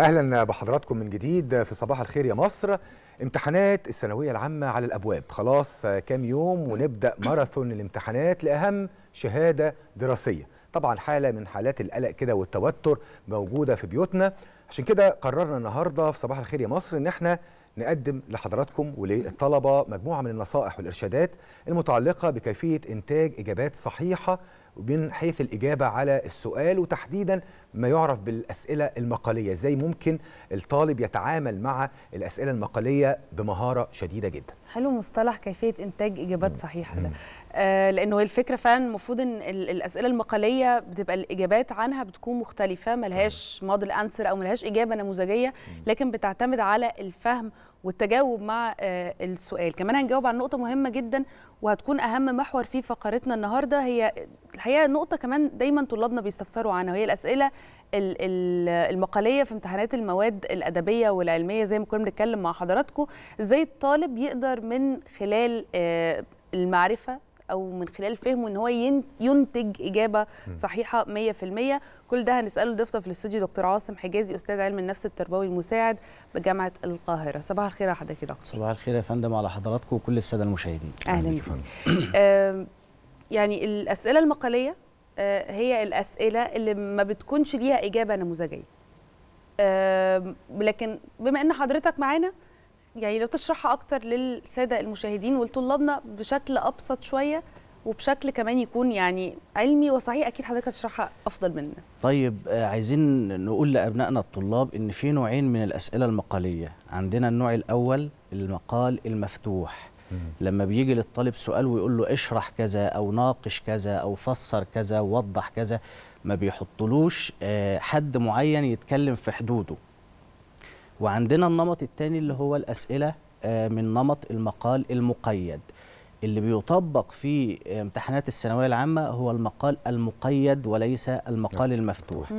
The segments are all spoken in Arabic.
اهلا بحضراتكم من جديد في صباح الخير يا مصر امتحانات الثانويه العامه على الابواب خلاص كام يوم ونبدا ماراثون الامتحانات لاهم شهاده دراسيه طبعا حاله من حالات القلق كده والتوتر موجوده في بيوتنا عشان كده قررنا النهارده في صباح الخير يا مصر ان احنا نقدم لحضراتكم وللطلبة مجموعة من النصائح والإرشادات المتعلقة بكيفية إنتاج إجابات صحيحة من حيث الإجابة على السؤال وتحديدا ما يعرف بالأسئلة المقالية إزاي ممكن الطالب يتعامل مع الأسئلة المقالية بمهارة شديدة جدا حلو مصطلح كيفية إنتاج إجابات صحيحة ده آه لأنه الفكرة فعلا المفروض إن الأسئلة المقالية بتبقى الإجابات عنها بتكون مختلفة ملهاش موديل أنسر أو ملهاش إجابة نموذجية لكن بتعتمد على الفهم والتجاوب مع آه، السؤال كمان هنجاوب على نقطه مهمه جدا وهتكون اهم محور في فقرتنا النهارده هي الحقيقه نقطه كمان دايما طلابنا بيستفسروا عنها وهي الاسئله المقاليه في امتحانات المواد الادبيه والعلميه زي ما كنا بنتكلم مع حضراتكم ازاي الطالب يقدر من خلال آه، المعرفه او من خلال فهمه ان هو ينتج اجابه صحيحه 100% كل ده هنساله ضيفنا في الاستوديو دكتور عاصم حجازي استاذ علم النفس التربوي المساعد بجامعه القاهره صباح الخير يا حضرتك يا دكتور صباح الخير يا فندم على حضراتكم وكل الساده المشاهدين اهلا بك يعني الاسئله المقاليه آه، هي الاسئله اللي ما بتكونش ليها اجابه نموذجيه لكن بما ان حضرتك معانا يعني لو تشرحها اكتر للساده المشاهدين ولطلابنا بشكل ابسط شويه وبشكل كمان يكون يعني علمي وصحيح اكيد حضرتك هتشرحها افضل مننا. طيب آه، عايزين نقول لابنائنا الطلاب ان في نوعين من الاسئله المقاليه، عندنا النوع الاول المقال المفتوح. لما بيجي للطالب سؤال ويقول له اشرح كذا او ناقش كذا او فسر كذا ووضح كذا ما بيحطلوش آه، حد معين يتكلم في حدوده وعندنا النمط الثاني اللي هو الأسئلة آه، من نمط المقال المقيد اللي بيطبق في آه، امتحانات الثانوية العامة هو المقال المقيد وليس المقال المفتوح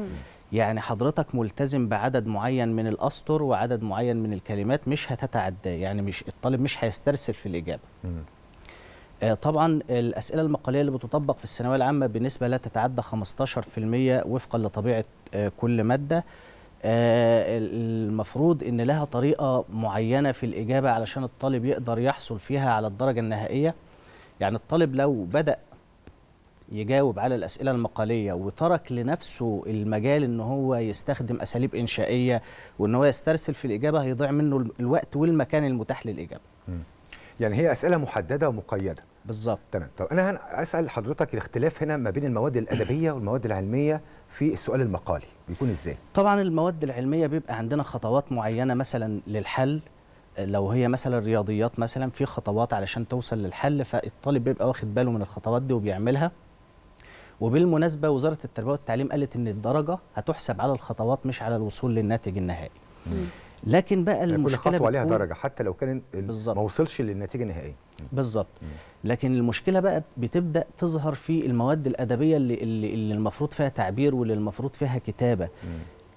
يعني حضرتك ملتزم بعدد معين من الأسطر وعدد معين من الكلمات مش هتتعداه يعني مش الطالب مش هيسترسل في الإجابة آه، طبعا الأسئلة المقالية اللي بتطبق في الثانوية العامة بنسبة لا تتعدى 15% وفقا لطبيعة كل مادة آه، المفروض ان لها طريقه معينه في الاجابه علشان الطالب يقدر يحصل فيها على الدرجه النهائيه يعني الطالب لو بدا يجاوب على الاسئله المقاليه وترك لنفسه المجال ان هو يستخدم اساليب انشائيه وان هو يسترسل في الاجابه هيضيع منه الوقت والمكان المتاح للاجابه م. يعني هي اسئله محدده ومقيده بالظبط تمام طب انا هسال حضرتك الاختلاف هنا ما بين المواد الادبيه والمواد العلميه في السؤال المقالي بيكون ازاي طبعا المواد العلميه بيبقى عندنا خطوات معينه مثلا للحل لو هي مثلا رياضيات مثلا في خطوات علشان توصل للحل فالطالب بيبقى واخد باله من الخطوات دي وبيعملها وبالمناسبه وزاره التربيه والتعليم قالت ان الدرجه هتحسب على الخطوات مش على الوصول للناتج النهائي لكن بقى يعني المشكله كل خطوه ليها درجه حتى لو كان ما وصلش للنتيجه النهائيه بالظبط لكن المشكله بقى بتبدا تظهر في المواد الادبيه اللي اللي المفروض فيها تعبير واللي المفروض فيها كتابه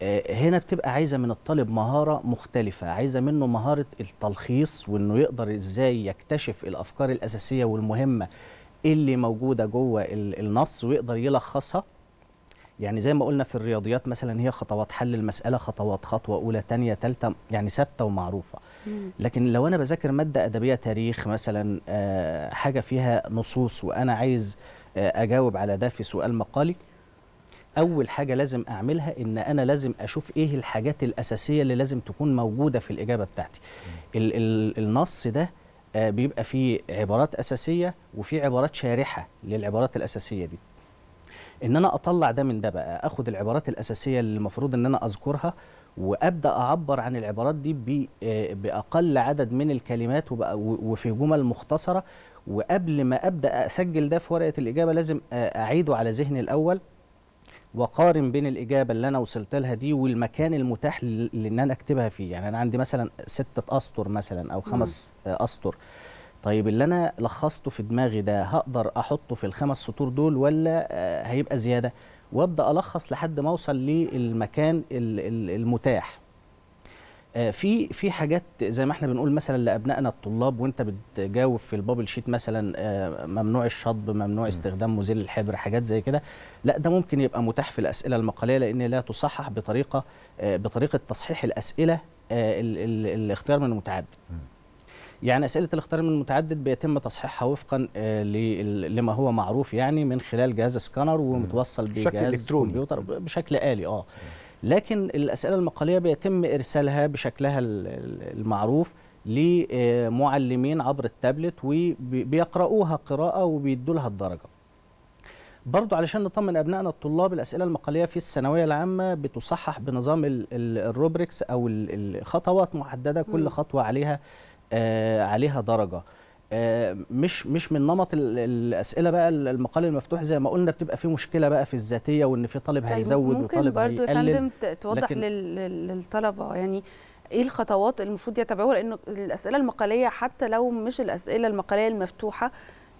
آه، هنا بتبقى عايزه من الطالب مهاره مختلفه عايزه منه مهاره التلخيص وانه يقدر ازاي يكتشف الافكار الاساسيه والمهمه اللي موجوده جوه النص ويقدر يلخصها يعني زي ما قلنا في الرياضيات مثلا هي خطوات حل المساله خطوات خطوه اولى ثانيه ثالثه يعني ثابته ومعروفه لكن لو انا بذاكر ماده ادبيه تاريخ مثلا آه، حاجه فيها نصوص وانا عايز آه، اجاوب على ده في سؤال مقالي اول حاجه لازم اعملها ان انا لازم اشوف ايه الحاجات الاساسيه اللي لازم تكون موجوده في الاجابه بتاعتي ال ال النص ده آه، بيبقى فيه عبارات اساسيه وفي عبارات شارحه للعبارات الاساسيه دي ان انا اطلع ده من ده بقى اخد العبارات الاساسيه اللي المفروض ان انا اذكرها وابدا اعبر عن العبارات دي آه، باقل عدد من الكلمات وفي جمل مختصره وقبل ما ابدا اسجل ده في ورقه الاجابه لازم آه، اعيده على ذهني الاول وقارن بين الاجابه اللي انا وصلت لها دي والمكان المتاح لان انا اكتبها فيه يعني انا عندي مثلا سته اسطر مثلا او خمس اسطر طيب اللي انا لخصته في دماغي ده هقدر احطه في الخمس سطور دول ولا آه، هيبقى زياده وابدا الخص لحد ما اوصل للمكان المتاح آه، في في حاجات زي ما احنا بنقول مثلا لابنائنا الطلاب وانت بتجاوب في البابل شيت مثلا آه، ممنوع الشطب ممنوع استخدام مزيل الحبر حاجات زي كده لا ده ممكن يبقى متاح في الاسئله المقاليه لان لا تصحح بطريقه بطريقه تصحيح الاسئله الاختيار من المتعدد يعني اسئله الاخترام المتعدد بيتم تصحيحها وفقا آه، لما هو معروف يعني من خلال جهاز سكانر ومتوصل بجهاز كمبيوتر بشكل الي اه لكن الاسئله المقاليه بيتم ارسالها بشكلها المعروف لمعلمين آه، عبر التابلت وبيقرؤوها قراءه وبيدوا لها الدرجه برضو علشان نطمن أبنائنا الطلاب الأسئلة المقالية في الثانوية العامة بتصحح بنظام الروبريكس أو الخطوات محددة كل خطوة عليها آه، عليها درجه آه، مش مش من نمط الاسئله بقى المقال المفتوح زي ما قلنا بتبقى فيه مشكله بقى في الذاتيه وان في طالب طيب، هيزود ممكن وطالب برضو هيقلل ممكن برضه توضح للطلبه يعني ايه الخطوات المفروض يتبعوها لانه الاسئله المقاليه حتى لو مش الاسئله المقاليه المفتوحه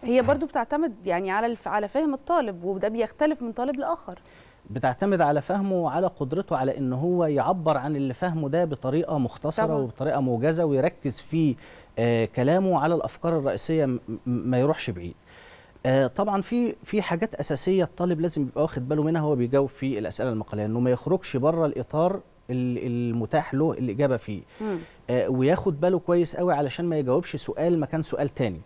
هي برضو بتعتمد يعني على على فهم الطالب وده بيختلف من طالب لاخر بتعتمد على فهمه وعلى قدرته على ان هو يعبر عن اللي فهمه ده بطريقه مختصره طبعا. وبطريقه موجزه ويركز في آه كلامه على الافكار الرئيسيه ما يروحش بعيد آه طبعا في في حاجات اساسيه الطالب لازم يبقى واخد باله منها وهو بيجاوب في الاسئله المقاليه انه ما يخرجش بره الاطار المتاح له الاجابه فيه آه وياخد باله كويس قوي علشان ما يجاوبش سؤال مكان سؤال تاني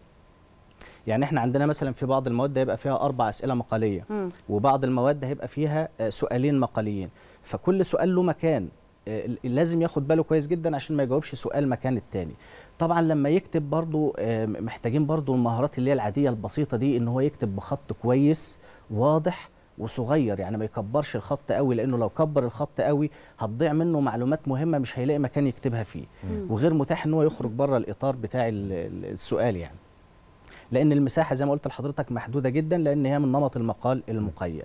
يعني احنا عندنا مثلا في بعض المواد هيبقى فيها اربع اسئله مقاليه مم. وبعض المواد هيبقى فيها سؤالين مقاليين فكل سؤال له مكان آه، لازم ياخد باله كويس جدا عشان ما يجاوبش سؤال مكان التاني طبعا لما يكتب برضو محتاجين برضو المهارات اللي هي العاديه البسيطه دي ان هو يكتب بخط كويس واضح وصغير يعني ما يكبرش الخط قوي لانه لو كبر الخط قوي هتضيع منه معلومات مهمه مش هيلاقي مكان يكتبها فيه وغير متاح ان هو يخرج بره الاطار بتاع السؤال يعني لان المساحه زي ما قلت لحضرتك محدوده جدا لان هي من نمط المقال المقيد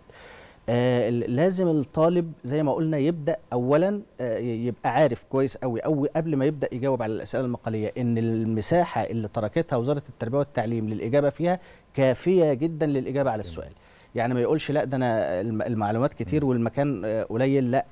آه، لازم الطالب زي ما قلنا يبدا اولا آه، يبقى عارف كويس قوي قوي قبل ما يبدا يجاوب على الاسئله المقاليه ان المساحه اللي تركتها وزاره التربيه والتعليم للاجابه فيها كافيه جدا للاجابه على السؤال يعني ما يقولش لا ده انا المعلومات كتير والمكان آه، قليل لا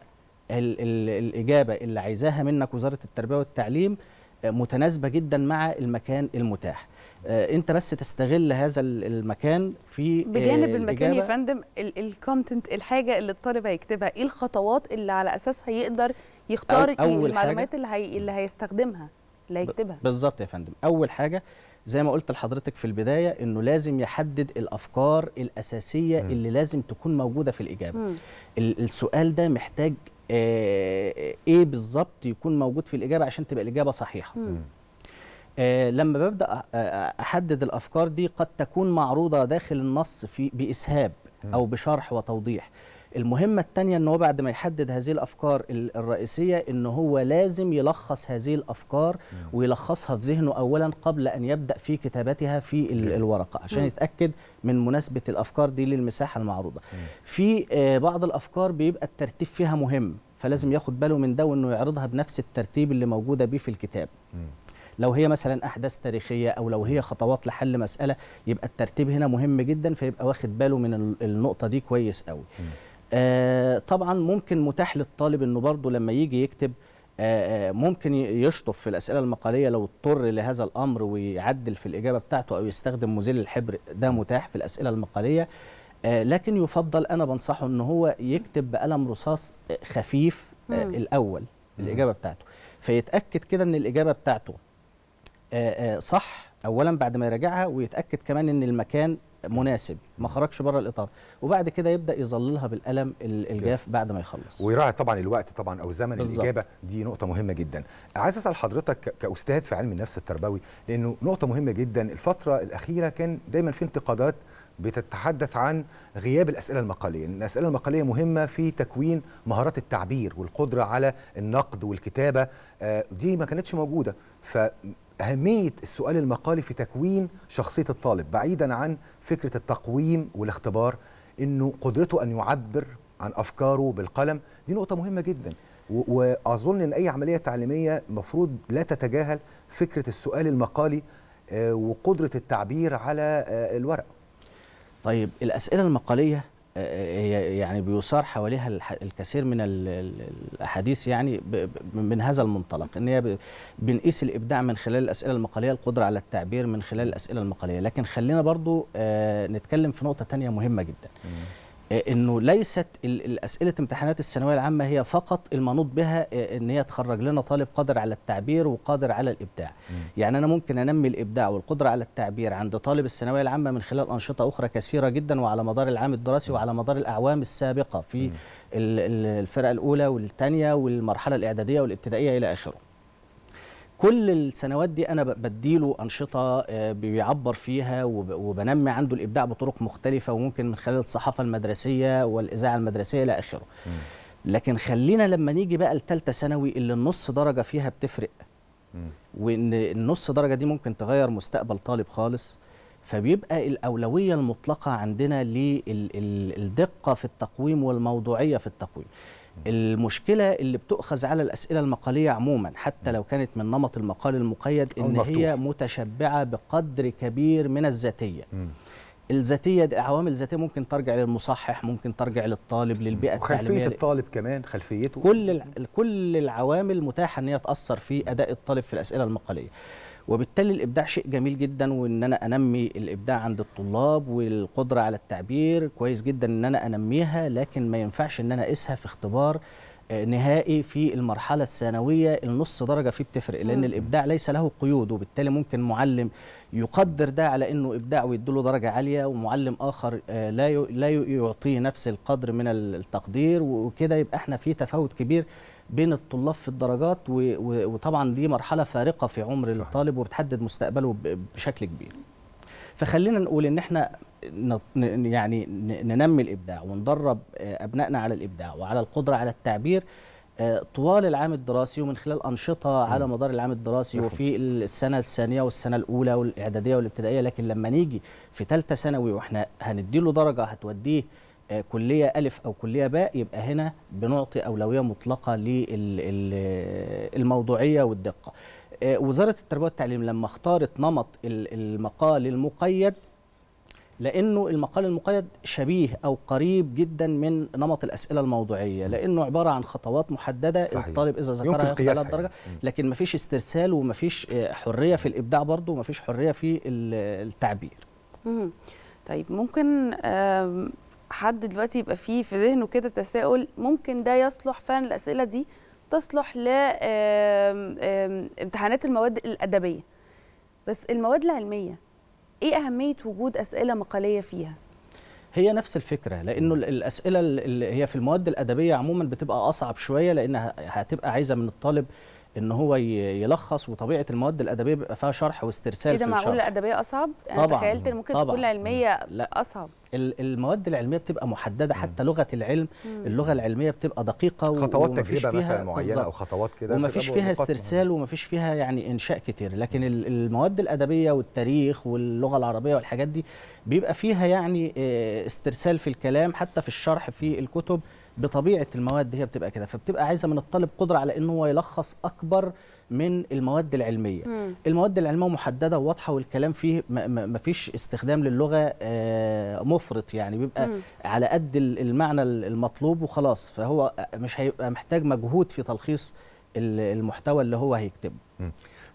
الـ الـ الاجابه اللي عايزاها منك وزاره التربيه والتعليم متناسبه جدا مع المكان المتاح آه، انت بس تستغل هذا المكان في آه، بجانب المكان يا فندم الكونتنت الحاجه اللي الطالب هيكتبها ايه الخطوات اللي على اساسها يقدر يختار أول المعلومات اللي, هي اللي هيستخدمها اللي هيكتبها بالظبط يا فندم اول حاجه زي ما قلت لحضرتك في البدايه انه لازم يحدد الافكار الاساسيه م. اللي لازم تكون موجوده في الاجابه م. السؤال ده محتاج آه، ايه بالظبط يكون موجود في الاجابه عشان تبقى الاجابه صحيحه م. آه، لما ببدا آه، آه، احدد الافكار دي قد تكون معروضه داخل النص في باسهاب او بشرح وتوضيح المهمة الثانية ان هو بعد ما يحدد هذه الافكار الرئيسية ان هو لازم يلخص هذه الافكار ويلخصها في ذهنه اولا قبل ان يبدا في كتابتها في الورقة عشان يتاكد من مناسبة الافكار دي للمساحة المعروضة. في بعض الافكار بيبقى الترتيب فيها مهم فلازم ياخد باله من ده وانه يعرضها بنفس الترتيب اللي موجودة بيه في الكتاب. لو هي مثلا احداث تاريخيه او لو هي خطوات لحل مساله يبقى الترتيب هنا مهم جدا فيبقى واخد باله من النقطه دي كويس قوي آه طبعا ممكن متاح للطالب انه برضه لما يجي يكتب آه, آه، ممكن يشطف في الاسئله المقاليه لو اضطر لهذا الامر ويعدل في الاجابه بتاعته او يستخدم مزيل الحبر ده متاح في الاسئله المقاليه آه لكن يفضل انا بنصحه ان هو يكتب بقلم رصاص آه، خفيف آه الاول الاجابه بتاعته فيتاكد كده ان الاجابه بتاعته آه، آه، صح اولا بعد ما يراجعها ويتاكد كمان ان المكان مناسب ما خرجش بره الاطار وبعد كده يبدا يظللها بالقلم الجاف بعد ما يخلص ويراعي طبعا الوقت طبعا او زمن بالزبط. الاجابه دي نقطه مهمه جدا عايز اسال حضرتك كاستاذ في علم النفس التربوي لانه نقطه مهمه جدا الفتره الاخيره كان دايما في انتقادات بتتحدث عن غياب الاسئله المقاليه، لان الاسئله المقاليه مهمه في تكوين مهارات التعبير والقدره على النقد والكتابه آه، دي ما كانتش موجوده، اهميه السؤال المقالي في تكوين شخصيه الطالب بعيدا عن فكره التقويم والاختبار انه قدرته ان يعبر عن افكاره بالقلم دي نقطه مهمه جدا واظن ان اي عمليه تعليميه مفروض لا تتجاهل فكره السؤال المقالي آه، وقدره التعبير على آه، الورق طيب الاسئله المقاليه هي يعني بيثار حواليها الكثير من الاحاديث يعني من هذا المنطلق ان هي بنقيس الابداع من خلال الاسئله المقاليه القدره على التعبير من خلال الاسئله المقاليه لكن خلينا برضو آه، نتكلم في نقطه ثانيه مهمه جدا آه، انه ليست الاسئله امتحانات الثانويه العامه هي فقط المنوط بها آه، ان هي تخرج لنا طالب قادر على التعبير وقادر على الابداع م. يعني انا ممكن انمي الابداع والقدره على التعبير عند طالب الثانويه العامه من خلال انشطه اخرى كثيره جدا وعلى مدار العام الدراسي وعلى مدار الاعوام السابقه في الفرقه الاولى والثانيه والمرحله الاعداديه والابتدائيه الى اخره كل السنوات دي انا بديله انشطه آه، بيعبر فيها وبنمي عنده الابداع بطرق مختلفه وممكن من خلال الصحافه المدرسيه والاذاعه المدرسيه الى اخره لكن خلينا لما نيجي بقى لثالثه ثانوي اللي النص درجه فيها بتفرق وان النص درجه دي ممكن تغير مستقبل طالب خالص فبيبقى الأولوية المطلقة عندنا للدقة في التقويم والموضوعية في التقويم المشكله اللي بتؤخذ على الاسئله المقاليه عموما حتى لو كانت من نمط المقال المقيد ان المفتوح. هي متشبعه بقدر كبير من الذاتيه الذاتيه عوامل ذاتيه ممكن ترجع للمصحح ممكن ترجع للطالب للبيئه التعليميه خلفيه الطالب كمان خلفيته كل كل العوامل متاحه ان هي تاثر في اداء الطالب في الاسئله المقاليه وبالتالي الابداع شيء جميل جدا وان انا انمي الابداع عند الطلاب والقدره على التعبير كويس جدا ان انا انميها لكن ما ينفعش ان انا اقيسها في اختبار آه، نهائي في المرحله الثانويه النص درجه فيه بتفرق لان الابداع ليس له قيود وبالتالي ممكن معلم يقدر ده على انه ابداع ويديله درجه عاليه ومعلم اخر آه، لا لا يعطيه نفس القدر من التقدير وكده يبقى احنا في تفاوت كبير بين الطلاب في الدرجات وطبعا دي مرحله فارقه في عمر صحيح. الطالب وبتحدد مستقبله بشكل كبير فخلينا نقول ان احنا يعني ننمي الابداع وندرب آه، ابنائنا على الابداع وعلى القدره على التعبير آه، طوال العام الدراسي ومن خلال انشطه على مدار العام الدراسي وفي السنه الثانيه والسنه الاولى والاعداديه والابتدائيه لكن لما نيجي في ثالثه ثانوي واحنا هنديله درجه هتوديه آه، كليه الف او كليه باء يبقى هنا بنعطي اولويه مطلقه للموضوعيه والدقه آه، وزاره التربيه والتعليم لما اختارت نمط المقال المقيد لانه المقال المقيد شبيه او قريب جدا من نمط الاسئله الموضوعيه لانه عباره عن خطوات محدده صحيح. الطالب اذا ذكرها يقبل درجه يعني. لكن ما فيش استرسال وما فيش آه، حريه في الابداع برضه وما فيش حريه في التعبير طيب ممكن حد دلوقتي يبقى فيه في ذهنه كده تساؤل ممكن ده يصلح فعلا الاسئله دي تصلح ل امتحانات المواد الادبيه بس المواد العلميه ايه اهميه وجود اسئله مقاليه فيها هي نفس الفكره لانه الاسئله اللي هي في المواد الادبيه عموما بتبقى اصعب شويه لانها هتبقى عايزه من الطالب ان هو يلخص وطبيعه المواد الادبيه بيبقى فيها شرح واسترسال إيه في الشرح معقول الادبيه اصعب انا طبعا تخيلت ان ممكن تكون العلميه لا. اصعب المواد العلميه بتبقى محدده حتى لغه العلم مم. اللغه العلميه بتبقى دقيقه خطوات تجربه مثلا معينه بالزبط. او خطوات كده ومفيش فيها استرسال ومفيش فيها يعني انشاء كتير لكن المواد الادبيه والتاريخ واللغه العربيه والحاجات دي بيبقى فيها يعني آه، استرسال في الكلام حتى في الشرح في الكتب بطبيعه المواد هي بتبقى كده فبتبقى عايزه من الطالب قدره على ان هو يلخص اكبر من المواد العلميه مم. المواد العلميه محدده وواضحه والكلام فيه ما فيش استخدام للغه آه، مفرط يعني بيبقى مم. على قد المعنى المطلوب وخلاص فهو مش هيبقى محتاج مجهود في تلخيص المحتوى اللي هو هيكتبه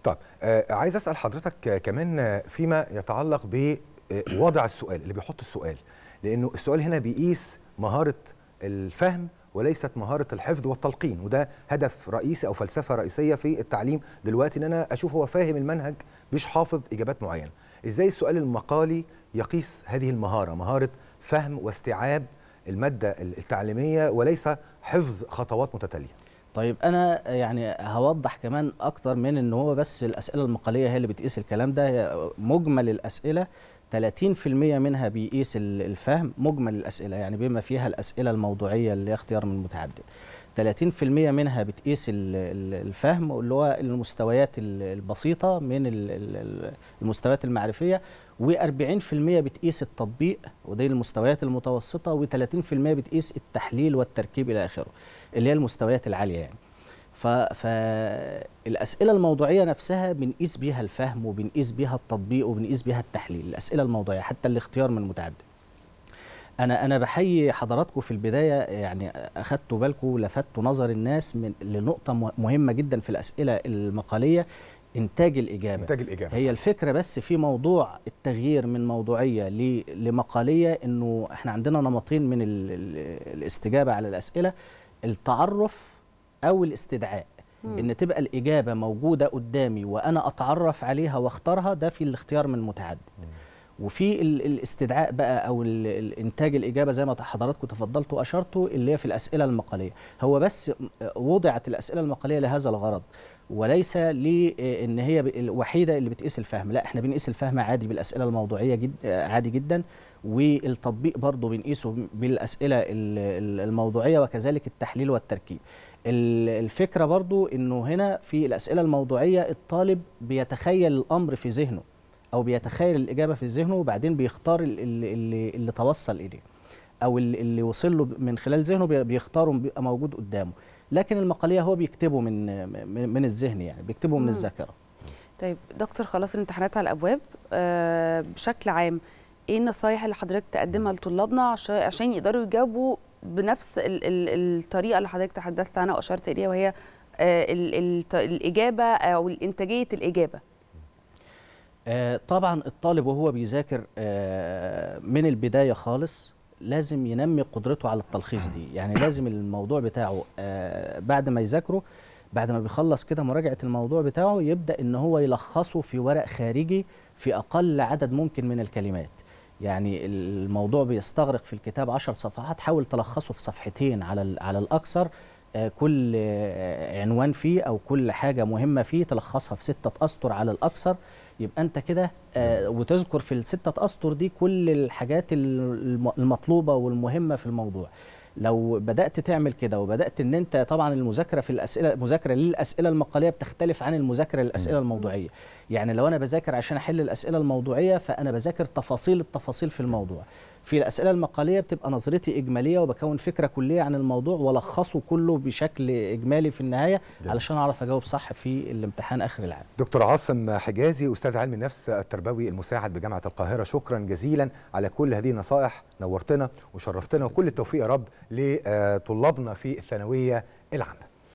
طيب آه عايز اسال حضرتك كمان فيما يتعلق بوضع السؤال اللي بيحط السؤال لانه السؤال هنا بيقيس مهاره الفهم وليست مهارة الحفظ والتلقين وده هدف رئيسي أو فلسفة رئيسية في التعليم دلوقتي إن أنا أشوف هو فاهم المنهج مش حافظ إجابات معينة إزاي السؤال المقالي يقيس هذه المهارة مهارة فهم واستيعاب المادة التعليمية وليس حفظ خطوات متتالية طيب انا يعني هوضح كمان اكتر من ان هو بس الاسئله المقاليه هي اللي بتقيس الكلام ده مجمل الاسئله 30% منها بيقيس الفهم مجمل الاسئله يعني بما فيها الاسئله الموضوعيه اللي اختيار من متعدد 30% منها بتقيس الفهم اللي هو المستويات البسيطه من المستويات المعرفيه و40% بتقيس التطبيق ودي المستويات المتوسطه و30% بتقيس التحليل والتركيب الى اخره اللي هي المستويات العاليه يعني فالاسئله الموضوعيه نفسها بنقيس بيها الفهم وبنقيس بيها التطبيق وبنقيس بيها التحليل الاسئله الموضوعيه حتى الاختيار من متعدد انا انا بحيي حضراتكم في البدايه يعني اخذتوا بالكم لفتوا نظر الناس من لنقطه مهمه جدا في الاسئله المقاليه انتاج الاجابه انتاج الاجابه هي صح. الفكره بس في موضوع التغيير من موضوعيه لمقاليه انه احنا عندنا نمطين من الاستجابه على الاسئله التعرف او الاستدعاء مم. ان تبقى الاجابه موجوده قدامي وانا اتعرف عليها واختارها ده في الاختيار من متعدد وفي الاستدعاء بقى او الانتاج الاجابه زي ما حضراتكم تفضلتوا واشرتوا اللي هي في الاسئله المقاليه هو بس وضعت الاسئله المقاليه لهذا الغرض وليس لان آه، هي الوحيده اللي بتقيس الفهم لا احنا بنقيس الفهم عادي بالاسئله الموضوعيه جد آه، عادي جدا والتطبيق برضه بنقيسه بالاسئله الموضوعيه وكذلك التحليل والتركيب الفكره برضو انه هنا في الاسئله الموضوعيه الطالب بيتخيل الامر في ذهنه او بيتخيل الاجابه في ذهنه وبعدين بيختار اللي, اللي, اللي توصل اليه او اللي وصل له من خلال ذهنه بيختاره بيبقى موجود قدامه لكن المقاليه هو بيكتبه من من الذهن يعني بيكتبه من الذاكره طيب دكتور خلاص الامتحانات على الابواب أه بشكل عام ايه النصايح اللي حضرتك تقدمها لطلابنا عشان يقدروا يجاوبوا بنفس الطريقه اللي حضرتك تحدثت عنها واشرت اليها وهي آه، الاجابه او انتاجيه الاجابه آه، طبعا الطالب وهو بيذاكر آه، من البدايه خالص لازم ينمي قدرته على التلخيص دي يعني لازم الموضوع بتاعه بعد ما يذاكره بعد ما بيخلص كده مراجعه الموضوع بتاعه يبدا ان هو يلخصه في ورق خارجي في اقل عدد ممكن من الكلمات يعني الموضوع بيستغرق في الكتاب 10 صفحات حاول تلخصه في صفحتين على على الاكثر آه، كل آه، عنوان فيه او كل حاجه مهمه فيه تلخصها في سته اسطر على الاكثر يبقى انت كده آه، وتذكر في السته اسطر دي كل الحاجات المطلوبه والمهمه في الموضوع لو بدات تعمل كده وبدات ان انت طبعا المذاكره في الاسئله مذاكره للاسئله المقاليه بتختلف عن المذاكره للاسئله الموضوعيه يعني لو انا بذاكر عشان احل الاسئله الموضوعيه فانا بذاكر تفاصيل التفاصيل في الموضوع في الاسئله المقاليه بتبقى نظرتي اجماليه وبكون فكره كليه عن الموضوع والخصه كله بشكل اجمالي في النهايه ده. علشان اعرف اجاوب صح في الامتحان اخر العام دكتور عاصم حجازي استاذ علم النفس التربوي المساعد بجامعه القاهره شكرا جزيلا على كل هذه النصائح نورتنا وشرفتنا وكل التوفيق يا رب لطلابنا في الثانويه العامه